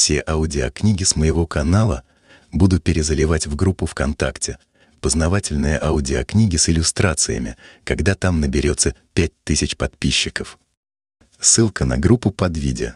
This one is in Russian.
Все аудиокниги с моего канала буду перезаливать в группу ВКонтакте «Познавательные аудиокниги с иллюстрациями», когда там наберется 5000 подписчиков. Ссылка на группу под видео.